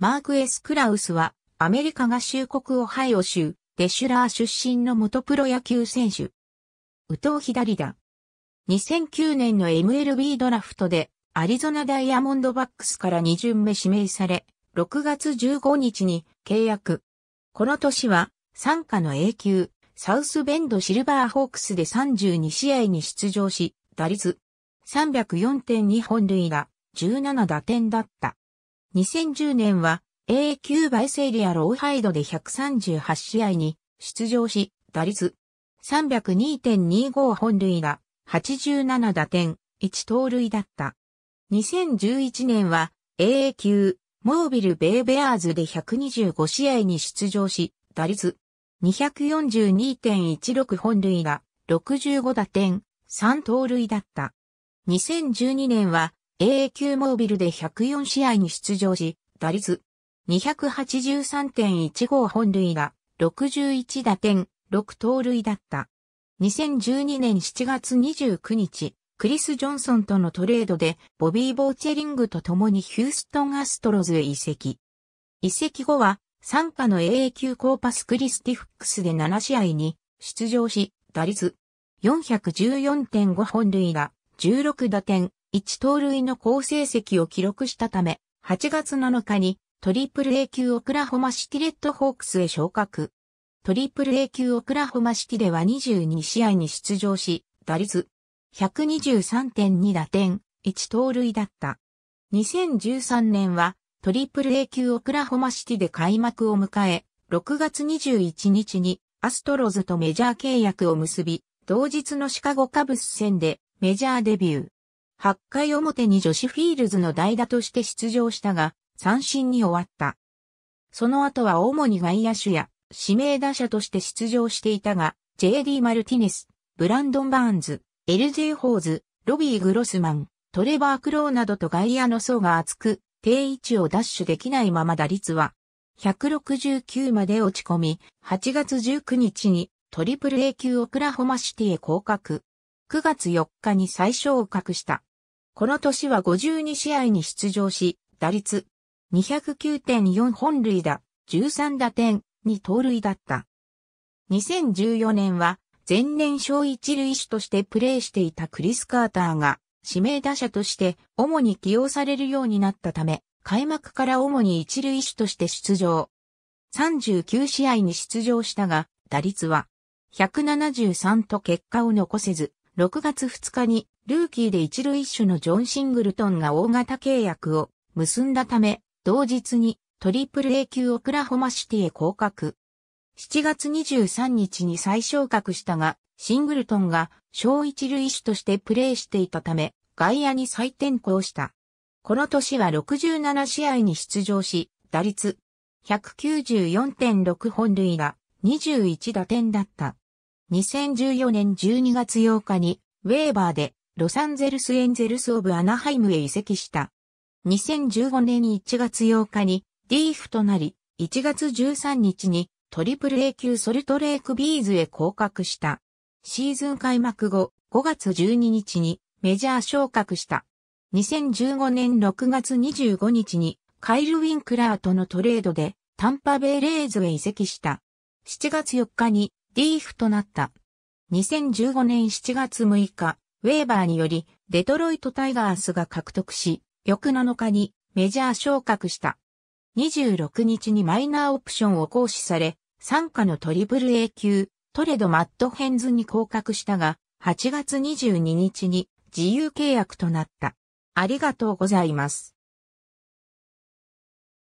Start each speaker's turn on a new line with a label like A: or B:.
A: マーク・エス・クラウスは、アメリカ合衆国オハイオ州、デシュラー出身の元プロ野球選手。宇藤左だ。2009年の MLB ドラフトで、アリゾナダイヤモンドバックスから2巡目指名され、6月15日に契約。この年は、参加の A 級、サウスベンドシルバーホークスで32試合に出場し、打率304.2本塁打、17打点だった。2010年は A 級バイセリアローハイドで138試合に出場し、打率302.25本塁打、87打点、1盗塁だった。2011年は AA 級モービル・ベイ・ベアーズで125試合に出場し、打率242.16本塁打、65打点、3盗塁だった。2012年は AA 級モービルで104試合に出場し、打率283.15本塁打、61打点、6盗塁だった。2012年7月29日、クリス・ジョンソンとのトレードで、ボビー・ボーチェリングと共にヒューストン・アストロズへ移籍。移籍後は、参加の AA 級コーパス・クリスティフックスで7試合に出場し、打率414.5本塁打、16打点、1盗塁の好成績を記録したため、8月7日にトリプル A 級オクラホマシティレッドホークスへ昇格。トリプル A 級オクラホマシティでは22試合に出場し、打率123.2打点、1盗塁だった。2013年はトリプル A 級オクラホマシティで開幕を迎え、6月21日にアストロズとメジャー契約を結び、同日のシカゴカブス戦でメジャーデビュー。8回表に女子フィールズの代打として出場したが、三振に終わった。その後は主に外野手や指名打者として出場していたが、JD マルティネス、ブランドン・バーンズ、LJ ホーズ、ロビー・グロスマン、トレバー・クローなどと外野の層が厚く、定位置をダッシュできないまま打率は、169まで落ち込み、8月19日にトリプル A 級オクラホマシティへ降格。9月4日に最小を隠した。この年は52試合に出場し、打率209.4本塁打、13打点、に盗塁だった。2014年は前年小一塁手としてプレーしていたクリス・カーターが指名打者として主に起用されるようになったため、開幕から主に一塁手として出場。39試合に出場したが、打率は173と結果を残せず、6月2日にルーキーで一塁手のジョン・シングルトンが大型契約を結んだため、同日にトリプル A 級オクラホマシティへ降格。7月23日に再昇格したが、シングルトンが小一塁手としてプレーしていたため、外野に再転向した。この年は67試合に出場し、打率194.6本塁打、21打点だった。2014年12月8日に、ウェーバーで、ロサンゼルスエンゼルスオブアナハイムへ移籍した。2015年1月8日に、ディーフとなり、1月13日に、トリプル A 級ソルトレークビーズへ降格した。シーズン開幕後、5月12日に、メジャー昇格した。2015年6月25日に、カイル・ウィンクラーとのトレードで、タンパベイ・レーズへ移籍した。7月4日にリーフとなった。2015年7月6日、ウェーバーにより、デトロイトタイガースが獲得し、翌7日にメジャー昇格した。26日にマイナーオプションを行使され、参加のトリプル A 級、トレド・マット・ヘンズに降格したが、8月22日に自由契約となった。ありがとうございます。